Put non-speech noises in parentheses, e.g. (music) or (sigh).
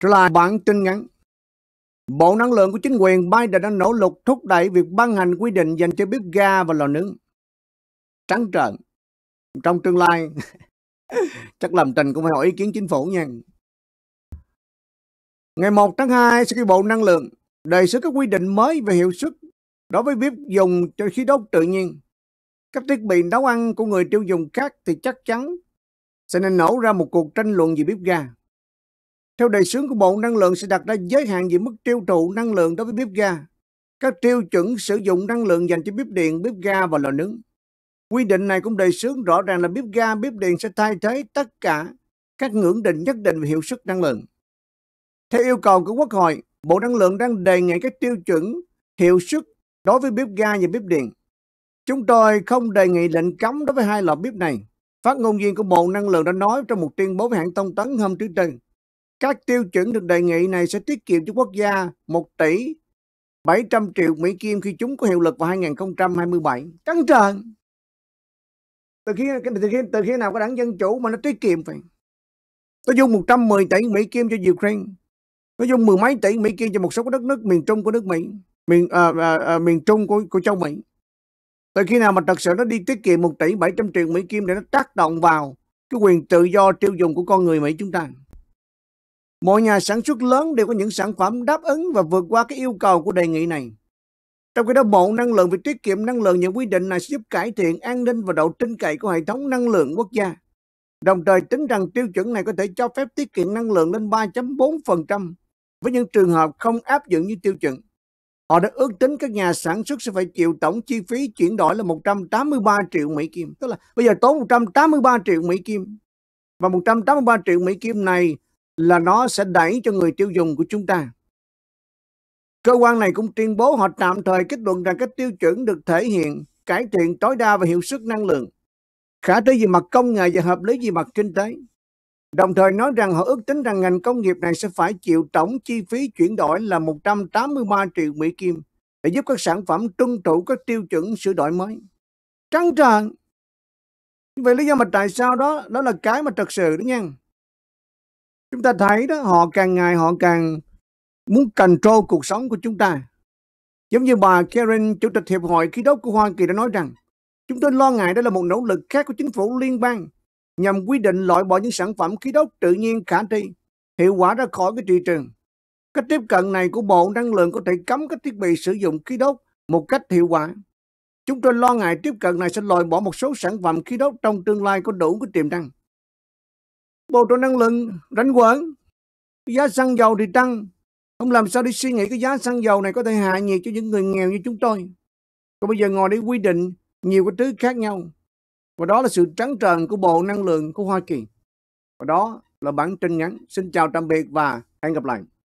Trở lại bản tin ngắn. Bộ Năng lượng của chính quyền Biden đã nỗ lực thúc đẩy việc ban hành quy định dành cho bếp ga và lò nướng. Trắng trợn. Trong tương lai, (laughs) chắc làm trình cũng phải hỏi ý kiến chính phủ nha. Ngày 1 tháng 2, sau khi Bộ Năng lượng đề xuất các quy định mới về hiệu suất đối với bếp dùng cho khí đốt tự nhiên, các thiết bị nấu ăn của người tiêu dùng khác thì chắc chắn sẽ nên nổ ra một cuộc tranh luận về bếp ga. Theo đề xướng của Bộ Năng lượng sẽ đặt ra giới hạn về mức tiêu thụ năng lượng đối với bếp ga, các tiêu chuẩn sử dụng năng lượng dành cho bếp điện, bếp ga và lò nướng. Quy định này cũng đề xướng rõ ràng là bếp ga, bếp điện sẽ thay thế tất cả các ngưỡng định nhất định về hiệu suất năng lượng. Theo yêu cầu của Quốc hội, Bộ Năng lượng đang đề nghị các tiêu chuẩn hiệu suất đối với bếp ga và bếp điện. Chúng tôi không đề nghị lệnh cấm đối với hai loại bếp này. Phát ngôn viên của Bộ Năng lượng đã nói trong một tuyên bố với hãng thông tấn hôm thứ Tư. Các tiêu chuẩn được đề nghị này sẽ tiết kiệm cho quốc gia 1 tỷ 700 triệu Mỹ Kim khi chúng có hiệu lực vào 2027. Trắng trợn. Từ khi, từ khi, từ khi nào có đảng Dân Chủ mà nó tiết kiệm vậy? Nó dùng 110 tỷ Mỹ Kim cho Ukraine. Nó dùng mười mấy tỷ Mỹ Kim cho một số đất nước miền Trung của nước Mỹ. Miền, à, à, à, miền Trung của, của châu Mỹ. Từ khi nào mà thật sự nó đi tiết kiệm 1 tỷ 700 triệu Mỹ Kim để nó tác động vào cái quyền tự do tiêu dùng của con người Mỹ chúng ta? Mọi nhà sản xuất lớn đều có những sản phẩm đáp ứng và vượt qua cái yêu cầu của đề nghị này. Trong khi đó, Bộ Năng lượng về tiết kiệm năng lượng những quy định này sẽ giúp cải thiện an ninh và độ tin cậy của hệ thống năng lượng quốc gia. Đồng thời tính rằng tiêu chuẩn này có thể cho phép tiết kiệm năng lượng lên 3.4% với những trường hợp không áp dụng như tiêu chuẩn. Họ đã ước tính các nhà sản xuất sẽ phải chịu tổng chi phí chuyển đổi là 183 triệu Mỹ Kim. Tức là bây giờ tốn 183 triệu Mỹ Kim. Và 183 triệu Mỹ Kim này là nó sẽ đẩy cho người tiêu dùng của chúng ta. Cơ quan này cũng tuyên bố họ tạm thời kết luận rằng các tiêu chuẩn được thể hiện cải thiện tối đa và hiệu suất năng lượng, khả thi về mặt công nghệ và hợp lý về mặt kinh tế. Đồng thời nói rằng họ ước tính rằng ngành công nghiệp này sẽ phải chịu tổng chi phí chuyển đổi là 183 triệu Mỹ Kim để giúp các sản phẩm tuân thủ các tiêu chuẩn sửa đổi mới. Trắng trợn. Vậy lý do mà tại sao đó, đó là cái mà thật sự đó nha chúng ta thấy đó họ càng ngày họ càng muốn control cuộc sống của chúng ta giống như bà Karen chủ tịch hiệp hội khí đốt của Hoa Kỳ đã nói rằng chúng tôi lo ngại đây là một nỗ lực khác của chính phủ liên bang nhằm quy định loại bỏ những sản phẩm khí đốt tự nhiên khả thi hiệu quả ra khỏi cái thị trường cách tiếp cận này của bộ năng lượng có thể cấm các thiết bị sử dụng khí đốt một cách hiệu quả chúng tôi lo ngại tiếp cận này sẽ loại bỏ một số sản phẩm khí đốt trong tương lai có đủ cái tiềm năng Bộ trưởng Năng lượng rảnh quẩn, giá xăng dầu thì tăng. không làm sao để suy nghĩ cái giá xăng dầu này có thể hạ nhiệt cho những người nghèo như chúng tôi. Còn bây giờ ngồi để quy định nhiều cái thứ khác nhau. Và đó là sự trắng trợn của Bộ Năng lượng của Hoa Kỳ. Và đó là bản tin ngắn. Xin chào tạm biệt và hẹn gặp lại.